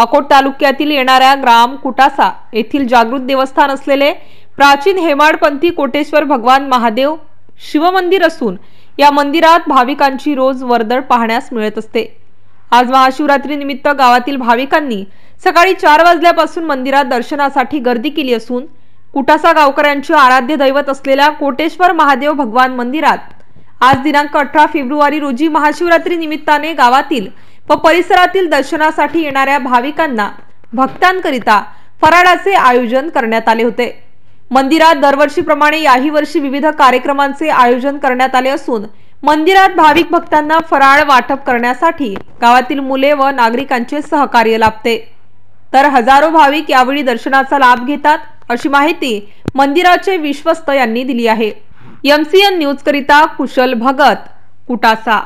अकोट तालुक्यातील येणाऱ्या ग्राम कुटासा येथील जागृत देवस्थान असलेले प्राचीन हेमाडपंथी कोटेश्वर भगवान महादेव शिवमंदिर असून या मंदिरात भाविकांची रोज वर्दळ पाहण्यास मिळत असते आज महाशिवरात्रीनिमित्त गावातील भाविकांनी सकाळी चार वाजल्यापासून मंदिरात दर्शनासाठी गर्दी केली असून कुटासा गावकऱ्यांची आराध्य दैवत असलेल्या कोटेश्वर महादेव भगवान मंदिरात आज दिनांक अठरा फेब्रुवारी रोजी महाशिवरात्री निमित्ताने गावातील व परिसरातील दर्शनासाठी येणाऱ्या भाविकांना भक्तांकरिता फराळाचे आयोजन करण्यात आले होते मंदिरात दरवर्षीप्रमाणे याही वर्षी विविध कार्यक्रमांचे आयोजन करण्यात आले असून मंदिरात भाविक भक्तांना फराळ वाटप करण्यासाठी गावातील मुले व नागरिकांचे सहकार्य लाभते तर हजारो भाविक यावेळी दर्शनाचा लाभ घेतात अशी माहिती मंदिराचे विश्वस्त यांनी दिली आहे एमसीएन न्यूज करिता कुशल भगत कुटासा